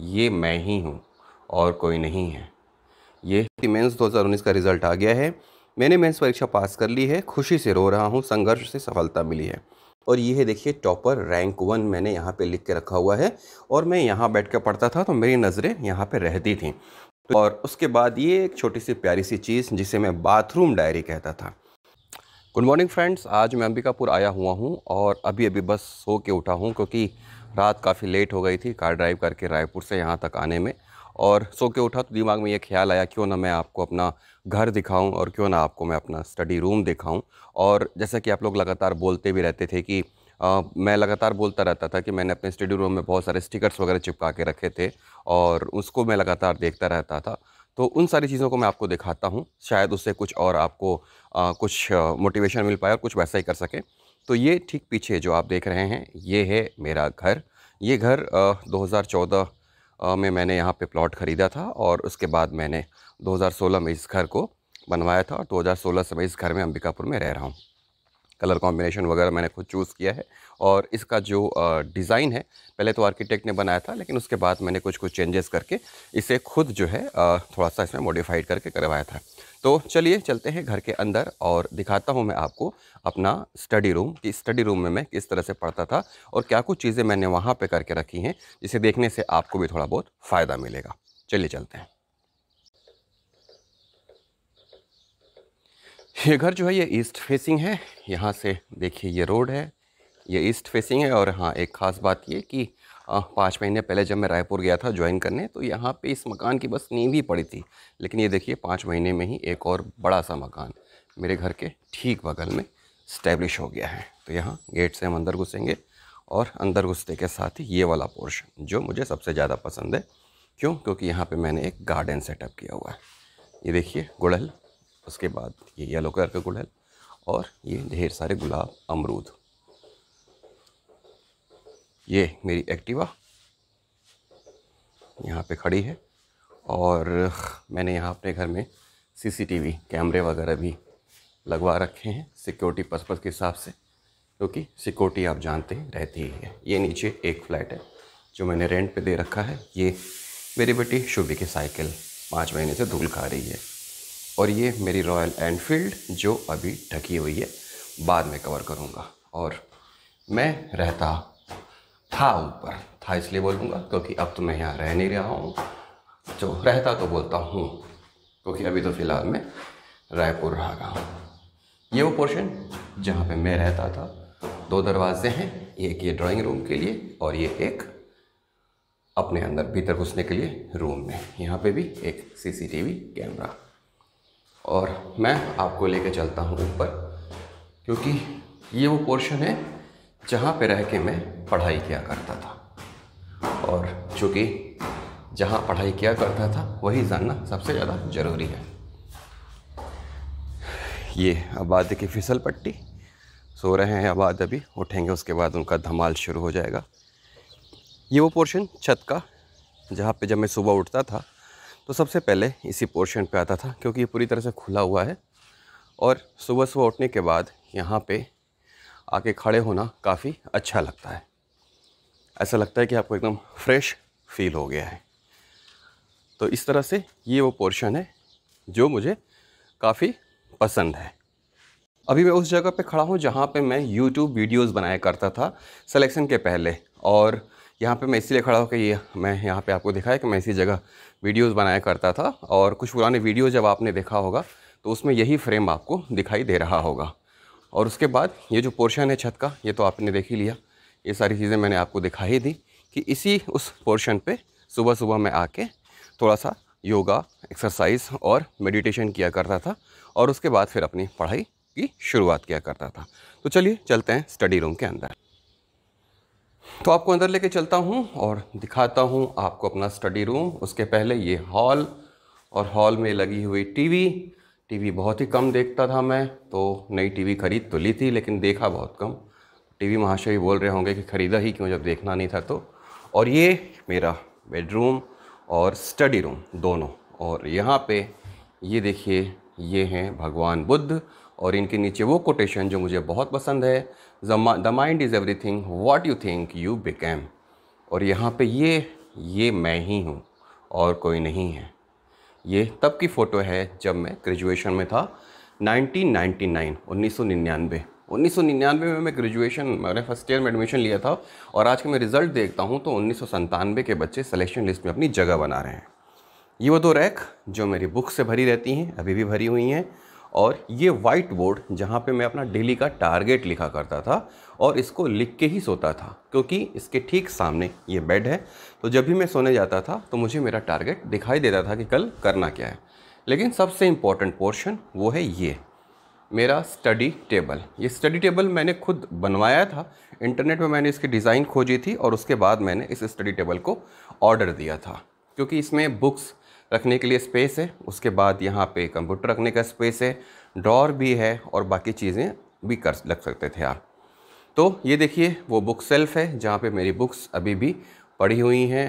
ये मैं ही हूँ और कोई नहीं है ये मेंस 2019 का रिज़ल्ट आ गया है मैंने मेंस परीक्षा पास कर ली है खुशी से रो रहा हूँ संघर्ष से सफलता मिली है और ये है देखिए टॉपर रैंक वन मैंने यहाँ पे लिख के रखा हुआ है और मैं यहाँ बैठ कर पढ़ता था तो मेरी नज़रें यहाँ पे रहती तो और उसके बाद ये एक छोटी सी प्यारी सी चीज़ जिसे मैं बाथरूम डायरी कहता था गुड मॉर्निंग फ्रेंड्स आज मैं अंबिकापुर आया हुआ हूँ और अभी अभी बस सो के उठा हूँ क्योंकि रात काफ़ी लेट हो गई थी कार ड्राइव करके रायपुर से यहाँ तक आने में और सो के उठा तो दिमाग में ये ख्याल आया क्यों ना मैं आपको अपना घर दिखाऊं और क्यों ना आपको मैं अपना स्टडी रूम दिखाऊं और जैसा कि आप लोग लगातार बोलते भी रहते थे कि आ, मैं लगातार बोलता रहता था कि मैंने अपने स्टडी रूम में बहुत सारे स्टिकर्स वगैरह चिपका के रखे थे और उसको मैं लगातार देखता रहता था तो उन सारी चीज़ों को मैं आपको दिखाता हूँ शायद उससे कुछ और आपको आ, कुछ मोटिवेशन मिल पाए और कुछ वैसा ही कर सकें तो ये ठीक पीछे जो आप देख रहे हैं ये है मेरा घर ये घर दो में मैंने यहाँ पे प्लॉट ख़रीदा था और उसके बाद मैंने 2016 में इस घर को बनवाया था और 2016 से मैं इस घर में अंबिकापुर में रह रहा हूँ कलर कॉम्बिनेशन वगैरह मैंने खुद चूज़ किया है और इसका जो डिज़ाइन है पहले तो आर्किटेक्ट ने बनाया था लेकिन उसके बाद मैंने कुछ कुछ चेंजेस करके इसे खुद जो है थोड़ा सा इसमें मॉडिफाइड करके करवाया था तो चलिए चलते हैं घर के अंदर और दिखाता हूँ मैं आपको अपना स्टडी रूम कि स्टडी रूम में मैं किस तरह से पढ़ता था और क्या कुछ चीज़ें मैंने वहाँ पर करके रखी हैं जिसे देखने से आपको भी थोड़ा बहुत फ़ायदा मिलेगा चलिए चलते हैं ये घर जो है ये ईस्ट फेसिंग है यहाँ से देखिए ये रोड है ये ईस्ट फेसिंग है और हाँ एक ख़ास बात ये कि पाँच महीने पहले जब मैं रायपुर गया था ज्वाइन करने तो यहाँ पे इस मकान की बस नींव ही पड़ी थी लेकिन ये देखिए पाँच महीने में ही एक और बड़ा सा मकान मेरे घर के ठीक बगल में स्टैब्लिश हो गया है तो यहाँ गेट से हम अंदर घुसेंगे और अंदर घुसते के साथ ही ये वाला पोर्शन जो मुझे सबसे ज़्यादा पसंद है क्यों क्योंकि यहाँ पर मैंने एक गार्डन सेटअप किया हुआ है ये देखिए गुड़हल उसके बाद ये येलो कलर का गुड़हल और ये ढेर सारे गुलाब अमरूद ये मेरी एक्टिवा यहाँ पे खड़ी है और मैंने यहाँ अपने घर में सीसीटीवी कैमरे वगैरह भी लगवा रखे हैं सिक्योरिटी पर्पज़ के हिसाब से क्योंकि सिक्योरिटी आप जानते हैं रहती ही है ये नीचे एक फ्लैट है जो मैंने रेंट पे दे रखा है ये मेरी बेटी शुभी की साइकिल पाँच महीने से धूल खा रही है और ये मेरी रॉयल एनफील्ड जो अभी ढकी हुई है बाद में कवर करूँगा और मैं रहता था ऊपर था इसलिए बोलूँगा क्योंकि अब तो मैं यहाँ रह नहीं रहा हूँ जो रहता तो बोलता हूँ क्योंकि अभी तो फ़िलहाल मैं रायपुर रहा रहा ये वो पोर्शन जहाँ पे मैं रहता था दो दरवाजे हैं एक ये ड्राइंग रूम के लिए और ये एक अपने अंदर भीतर घुसने के लिए रूम में यहाँ पे भी एक सीसीटीवी कैमरा और मैं आपको लेके चलता हूँ ऊपर क्योंकि ये वो पोर्शन है जहाँ पे रह के मैं पढ़ाई किया करता था और चूँकि जहाँ पढ़ाई किया करता था वही जानना सबसे ज़्यादा ज़रूरी है ये आबाद की फिसल पट्टी सो रहे हैं आबाद अभी उठेंगे उसके बाद उनका धमाल शुरू हो जाएगा ये वो पोर्शन छत का जहाँ पे जब मैं सुबह उठता था तो सबसे पहले इसी पोर्शन पे आता था क्योंकि ये पूरी तरह से खुला हुआ है और सुबह सुबह उठने के बाद यहाँ पे आके खड़े होना काफ़ी अच्छा लगता है ऐसा लगता है कि आपको एकदम फ्रेश फील हो गया है तो इस तरह से ये वो पोर्शन है जो मुझे काफ़ी पसंद है अभी मैं उस जगह पे खड़ा हूँ जहाँ पे मैं यूट्यूब वीडियोस बनाया करता था सिलेक्शन के पहले और यहाँ पे मैं इसीलिए खड़ा होकर ये मैं यहाँ पे आपको दिखा है कि मैं इसी जगह वीडियोस बनाया करता था और कुछ पुराने वीडियो जब आपने देखा होगा तो उसमें यही फ्रेम आपको दिखाई दे रहा होगा और उसके बाद ये जो पोर्शन है छत का ये तो आपने देख ही लिया ये सारी चीज़ें मैंने आपको दिखा ही दी कि इसी उस पोर्शन पर सुबह सुबह मैं आके थोड़ा सा योगा एक्सरसाइज और मेडिटेशन किया करता था और उसके बाद फिर अपनी पढ़ाई की शुरुआत किया करता था तो चलिए चलते हैं स्टडी रूम के अंदर तो आपको अंदर लेके चलता हूँ और दिखाता हूँ आपको अपना स्टडी रूम उसके पहले ये हॉल और हॉल में लगी हुई टीवी टीवी बहुत ही कम देखता था मैं तो नई टीवी खरीद तो ली थी लेकिन देखा बहुत कम टीवी महाशय बोल रहे होंगे कि ख़रीदा ही क्यों जब देखना नहीं था तो और ये मेरा बेडरूम और स्टडी रूम दोनों और यहाँ पे ये देखिए ये हैं भगवान बुद्ध और इनके नीचे वो कोटेशन जो मुझे बहुत पसंद है the mind is everything what you think you became और यहाँ पे ये ये मैं ही हूँ और कोई नहीं है ये तब की फ़ोटो है जब मैं ग्रेजुएशन में था 1999 1999 1999 में मैं ग्रेजुएशन मैंने फर्स्ट ईयर में एडमिशन लिया था और आज के मैं रिज़ल्ट देखता हूँ तो उन्नीस के बच्चे सिलेक्शन लिस्ट में अपनी जगह बना रहे हैं ये वो दो रैक जो मेरी बुक से भरी रहती हैं अभी भी भरी हुई हैं और ये वाइट बोर्ड जहाँ पे मैं अपना डेली का टारगेट लिखा करता था और इसको लिख के ही सोता था क्योंकि इसके ठीक सामने ये बेड है तो जब भी मैं सोने जाता था तो मुझे मेरा टारगेट दिखाई देता था कि कल करना क्या है लेकिन सबसे इम्पॉर्टेंट पोर्शन वो है ये मेरा स्टडी टेबल ये स्टडी टेबल मैंने खुद बनवाया था इंटरनेट पर मैंने इसकी डिज़ाइन खोजी थी और उसके बाद मैंने इस स्टडी टेबल को ऑर्डर दिया था क्योंकि इसमें बुक्स रखने के लिए स्पेस है उसके बाद यहाँ पे कंप्यूटर रखने का स्पेस है ड्रॉर भी है और बाकी चीज़ें भी कर लग सकते थे आप तो ये देखिए वो बुक सेल्फ है जहाँ पे मेरी बुक्स अभी भी पड़ी हुई हैं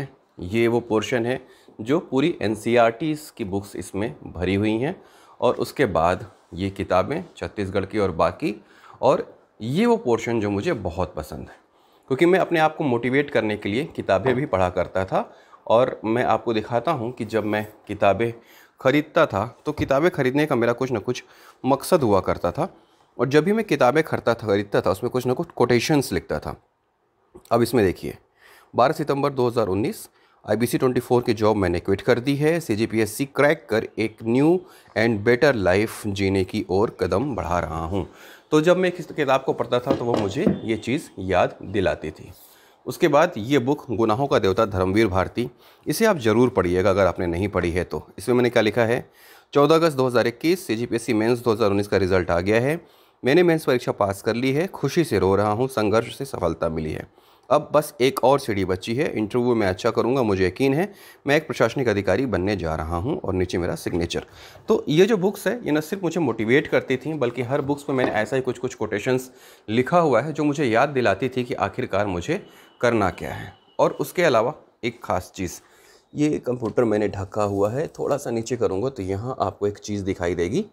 ये वो पोर्शन है जो पूरी एन e की बुक्स इसमें भरी हुई हैं और उसके बाद ये किताबें छत्तीसगढ़ की और बाकी और ये वो पोर्शन जो मुझे बहुत पसंद है क्योंकि मैं अपने आप को मोटिवेट करने के लिए किताबें भी पढ़ा करता था और मैं आपको दिखाता हूँ कि जब मैं किताबें ख़रीदता था तो किताबें ख़रीदने का मेरा कुछ ना कुछ मकसद हुआ करता था और जब भी मैं किताबें खरीदता था खरीदता था उसमें कुछ ना कुछ कोटेशंस लिखता था अब इसमें देखिए 12 सितंबर 2019 आईबीसी 24 की जॉब मैंने क्विट कर दी है सीजीपीएससी क्रैक कर एक न्यू एंड बेटर लाइफ जीने की ओर कदम बढ़ा रहा हूँ तो जब मैं किस किताब को पढ़ता था तो वो मुझे ये चीज़ याद दिलाती थी उसके बाद ये बुक गुनाहों का देवता धर्मवीर भारती इसे आप ज़रूर पढ़िएगा अगर आपने नहीं पढ़ी है तो इसमें मैंने क्या लिखा है चौदह अगस्त 2021 से जी पी एस मेन्स दो का रिजल्ट आ गया है मैंने मेंस परीक्षा पास कर ली है खुशी से रो रहा हूँ संघर्ष से सफलता मिली है अब बस एक और सीढ़ी बची है इंटरव्यू में अच्छा करूँगा मुझे यकीन है मैं एक प्रशासनिक अधिकारी बनने जा रहा हूँ और नीचे मेरा सिग्नेचर तो ये जो बुक्स है ये न सिर्फ मुझे मोटिवेट करती थी बल्कि हर बुक्स पर मैंने ऐसा ही कुछ कुछ कोटेशंस लिखा हुआ है जो मुझे याद दिलाती थी कि आखिरकार मुझे करना क्या है और उसके अलावा एक ख़ास चीज़ ये कंप्यूटर मैंने ढका हुआ है थोड़ा सा नीचे करूँगा तो यहाँ आपको एक चीज़ दिखाई देगी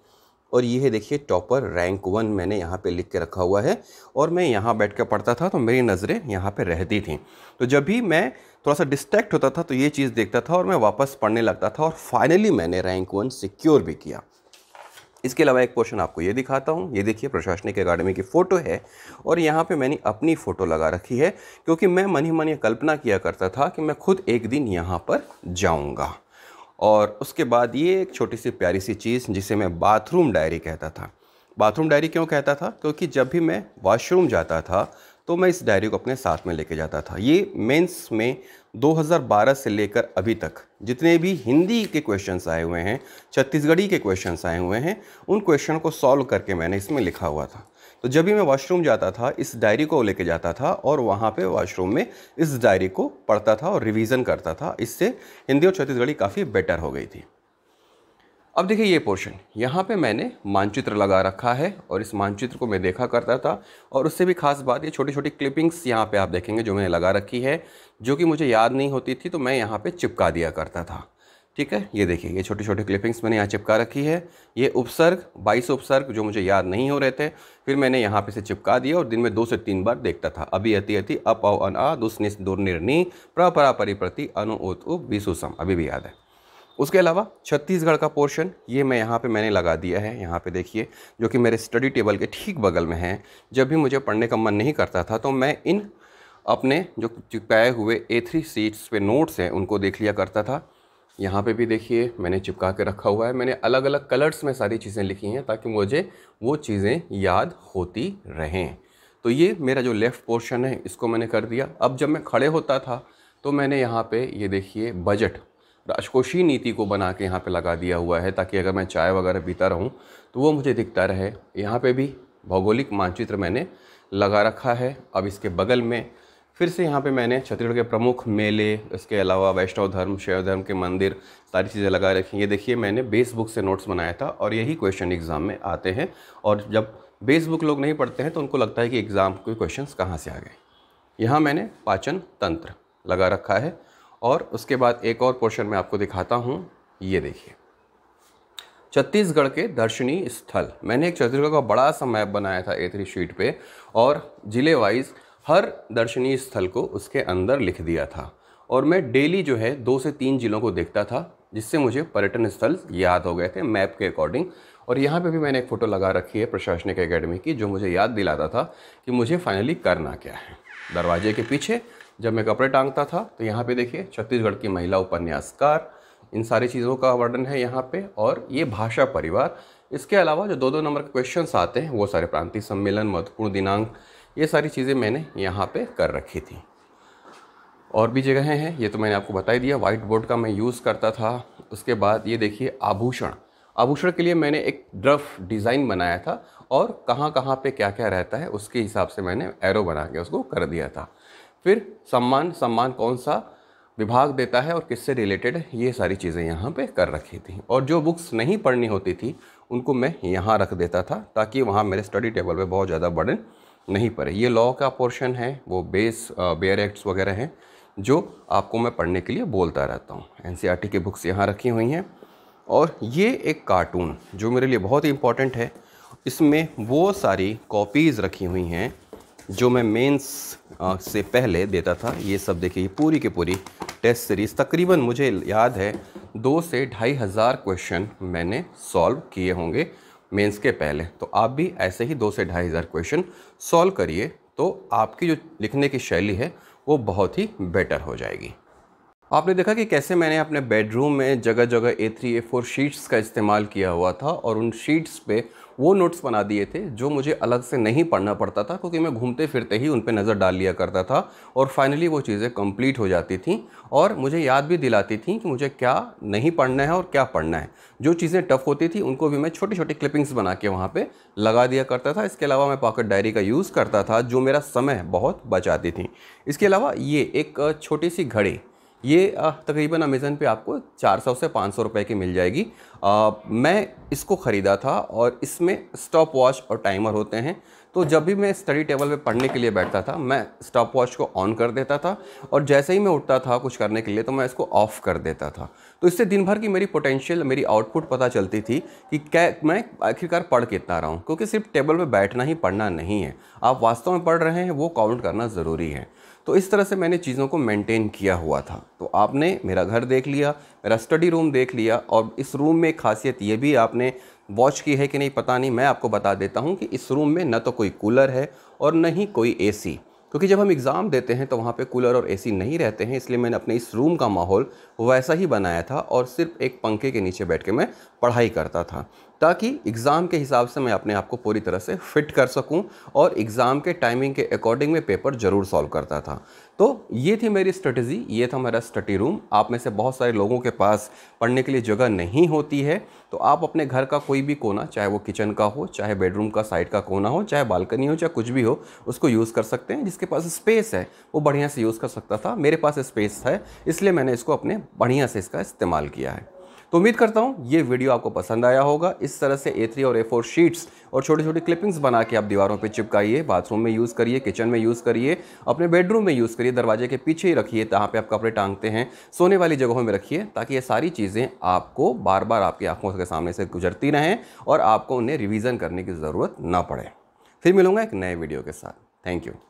और ये है देखिए टॉपर रैंक वन मैंने यहाँ पे लिख के रखा हुआ है और मैं यहाँ बैठ कर पढ़ता था तो मेरी नज़रें यहाँ पे रहती थी तो जब भी मैं थोड़ा सा डिस्ट्रैक्ट होता था तो ये चीज़ देखता था और मैं वापस पढ़ने लगता था और फाइनली मैंने रैंक वन सिक्योर भी किया इसके अलावा एक पोर्शन आपको ये दिखाता हूँ ये देखिए प्रशासनिक अकाडमी की फ़ोटो है और यहाँ पे मैंने अपनी फ़ोटो लगा रखी है क्योंकि मैं मन ही मन ये कल्पना किया करता था कि मैं खुद एक दिन यहाँ पर जाऊँगा और उसके बाद ये एक छोटी सी प्यारी सी चीज़ जिसे मैं बाथरूम डायरी कहता था बाथरूम डायरी क्यों कहता था क्योंकि जब भी मैं वाशरूम जाता था तो मैं इस डायरी को अपने साथ में लेके जाता था ये मेंस में 2012 से लेकर अभी तक जितने भी हिंदी के क्वेश्चंस आए हुए हैं छत्तीसगढ़ी के क्वेश्चंस आए हुए हैं उन क्वेश्चन को सॉल्व करके मैंने इसमें लिखा हुआ था तो जब भी मैं वॉशरूम जाता था इस डायरी को लेके जाता था और वहाँ पे वॉशरूम में इस डायरी को पढ़ता था और रिवीजन करता था इससे हिंदी और छत्तीसगढ़ी काफ़ी बेटर हो गई थी अब देखिए ये पोर्शन यहाँ पे मैंने मानचित्र लगा रखा है और इस मानचित्र को मैं देखा करता था और उससे भी खास बात ये छोटी छोटी क्लिपिंग्स यहाँ पे आप देखेंगे जो मैंने लगा रखी है जो कि मुझे याद नहीं होती थी तो मैं यहाँ पे चिपका दिया करता था ठीक है ये देखिए ये छोटे छोटे क्लिपिंग्स मैंने यहाँ चिपका रखी है ये उपसर्ग बाईस उपसर्ग जो मुझे याद नहीं हो रहे थे फिर मैंने यहाँ पे से चिपका दिया और दिन में दो से तीन बार देखता था अभी अति अति अप अव अन आ दुस्निस दुर्निर्णी प्रपरा परिप्रति अनु उत उप विसुसम अभी भी याद है उसके अलावा छत्तीसगढ़ का पोर्शन ये मैं यहाँ पे मैंने लगा दिया है यहाँ पे देखिए जो कि मेरे स्टडी टेबल के ठीक बगल में है जब भी मुझे पढ़ने का मन नहीं करता था तो मैं इन अपने जो चिपकाए हुए ए थ्री सीट्स पे नोट्स हैं उनको देख लिया करता था यहाँ पे भी देखिए मैंने चिपका के रखा हुआ है मैंने अलग अलग कलर्स में सारी चीज़ें लिखी हैं ताकि मुझे वो चीज़ें याद होती रहें तो ये मेरा जो लेफ़्ट पोर्शन है इसको मैंने कर दिया अब जब मैं खड़े होता था तो मैंने यहाँ पे ये देखिए बजट राजकोषीय नीति को बना के यहाँ पे लगा दिया हुआ है ताकि अगर मैं चाय वगैरह पीता रहूँ तो वो मुझे दिखता रहे यहाँ पे भी भौगोलिक मानचित्र मैंने लगा रखा है अब इसके बगल में फिर से यहाँ पे मैंने छत्तीसगढ़ के प्रमुख मेले इसके अलावा वैष्णव धर्म शैव धर्म के मंदिर सारी चीज़ें लगा रखी ये देखिए मैंने बेस बुक से नोट्स बनाया था और यही क्वेश्चन एग्ज़ाम में आते हैं और जब बेस बुक लोग नहीं पढ़ते हैं तो उनको लगता है कि एग्ज़ाम के क्वेश्चन कहाँ से आ गए यहाँ मैंने पाचन तंत्र लगा रखा है और उसके बाद एक और पोर्शन में आपको दिखाता हूँ ये देखिए छत्तीसगढ़ के दर्शनीय स्थल मैंने एक छत्तीसगढ़ का बड़ा सा मैप बनाया था ए थ्री शीट पे और ज़िले वाइज हर दर्शनीय स्थल को उसके अंदर लिख दिया था और मैं डेली जो है दो से तीन ज़िलों को देखता था जिससे मुझे पर्यटन स्थल याद हो गए थे मैप के अकॉर्डिंग और यहाँ पे भी मैंने एक फ़ोटो लगा रखी है प्रशासनिक अकेडमी की जो मुझे याद दिलाता था कि मुझे फाइनली करना क्या है दरवाजे के पीछे जब मैं कपड़े टांगता था तो यहाँ पे देखिए छत्तीसगढ़ की महिला उपन्यासकार इन सारी चीज़ों का वर्णन है यहाँ पे और ये भाषा परिवार इसके अलावा जो दो दो नंबर के क्वेश्चन आते हैं वो सारे प्रांतीय सम्मेलन महत्वपूर्ण दिनांक ये सारी चीज़ें मैंने यहाँ पे कर रखी थी और भी जगहें हैं ये तो मैंने आपको बता ही दिया वाइट बोर्ड का मैं यूज़ करता था उसके बाद ये देखिए आभूषण आभूषण के लिए मैंने एक ड्रफ डिज़ाइन बनाया था और कहाँ कहाँ पे क्या क्या रहता है उसके हिसाब से मैंने एरो बना के उसको कर दिया था फिर सम्मान सम्मान कौन सा विभाग देता है और किससे रिलेटेड ये सारी चीज़ें यहाँ पे कर रखी थी और जो बुक्स नहीं पढ़नी होती थी उनको मैं यहाँ रख देता था ताकि वहाँ मेरे स्टडी टेबल पे बहुत ज़्यादा बर्डन नहीं पड़े ये लॉ का पोर्शन है वो बेस बेयर एक्ट्स वगैरह हैं जो आपको मैं पढ़ने के लिए बोलता रहता हूँ एन e की बुक्स यहाँ रखी हुई हैं और ये एक कार्टून जो मेरे लिए बहुत ही इम्पॉर्टेंट है इसमें वो सारी कॉपीज़ रखी हुई हैं जो मैं मेंस से पहले देता था ये सब देखिए पूरी की पूरी टेस्ट सीरीज़ तकरीबन मुझे याद है दो से ढाई हज़ार क्वेश्चन मैंने सॉल्व किए होंगे मेंस के पहले तो आप भी ऐसे ही दो से ढाई हज़ार क्वेश्चन सॉल्व करिए तो आपकी जो लिखने की शैली है वो बहुत ही बेटर हो जाएगी आपने देखा कि कैसे मैंने अपने बेडरूम में जगह जगह A three A four sheets का इस्तेमाल किया हुआ था और उन शीट्स पे वो नोट्स बना दिए थे जो मुझे अलग से नहीं पढ़ना पड़ता था क्योंकि मैं घूमते फिरते ही उन पर नज़र डाल लिया करता था और फाइनली वो चीज़ें कंप्लीट हो जाती थी और मुझे याद भी दिलाती थी कि मुझे क्या नहीं पढ़ना है और क्या पढ़ना है जो चीज़ें टफ़ होती थी उनको भी मैं छोटी छोटी क्लिपिंग्स बना के वहाँ पर लगा दिया करता था इसके अलावा मैं पॉकेट डायरी का यूज़ करता था जो मेरा समय बहुत बचाती थी इसके अलावा ये एक छोटी सी घड़ी ये तकरीबन अमेज़न पे आपको 400 से 500 रुपए की मिल जाएगी आ, मैं इसको ख़रीदा था और इसमें स्टॉप वॉच और टाइमर होते हैं तो जब भी मैं स्टडी टेबल पे पढ़ने के लिए बैठता था मैं स्टॉप वॉच को ऑन कर देता था और जैसे ही मैं उठता था कुछ करने के लिए तो मैं इसको ऑफ़ कर देता था तो इससे दिन भर की मेरी पोटेंशियल मेरी आउटपुट पता चलती थी कि क्या मैं आखिरकार पढ़ कितना रहा हूँ क्योंकि सिर्फ टेबल पर बैठना ही पढ़ना नहीं है आप वास्तव में पढ़ रहे हैं वो काउंट करना ज़रूरी है तो इस तरह से मैंने चीज़ों को मेंटेन किया हुआ था तो आपने मेरा घर देख लिया मेरा स्टडी रूम देख लिया और इस रूम में खासियत ये भी आपने वॉच की है कि नहीं पता नहीं मैं आपको बता देता हूँ कि इस रूम में न तो कोई कूलर है और न ही कोई एसी क्योंकि जब हम एग्ज़ाम देते हैं तो वहाँ पे कूलर और एसी नहीं रहते हैं इसलिए मैंने अपने इस रूम का माहौल वैसा ही बनाया था और सिर्फ एक पंखे के नीचे बैठ के मैं पढ़ाई करता था ताकि एग्ज़ाम के हिसाब से मैं अपने आप को पूरी तरह से फिट कर सकूं और एग्ज़ाम के टाइमिंग के अकॉर्डिंग में पेपर ज़रूर सॉल्व करता था तो ये थी मेरी स्ट्रेटजी ये था मेरा स्टडी रूम आप में से बहुत सारे लोगों के पास पढ़ने के लिए जगह नहीं होती है तो आप अपने घर का कोई भी कोना चाहे वो किचन का हो चाहे बेडरूम का साइड का कोना हो चाहे बालकनी हो चाहे कुछ भी हो उसको यूज़ कर सकते हैं जिसके पास स्पेस है वो बढ़िया से यूज़ कर सकता था मेरे पास स्पेस है इसलिए मैंने इसको अपने बढ़िया से इसका इस्तेमाल किया है तो उम्मीद करता हूँ ये वीडियो आपको पसंद आया होगा इस तरह से ए और ए शीट्स और छोटी छोटी क्लिपिंग्स बना के आप दीवारों पर चिपकाइए बाथरूम में यूज़ करिए किचन में यूज़ करिए अपने बेडरूम में यूज़ करिए दरवाजे के पीछे ही रखिए जहाँ पर आप कपड़े टांगते हैं सोने वाली जगहों में रखिए ताकि ये सारी चीज़ें आपको बार बार आपकी आंखों के सामने से गुजरती रहें और आपको उन्हें रिविज़न करने की ज़रूरत ना पड़े फिर मिलूंगा एक नए वीडियो के साथ थैंक यू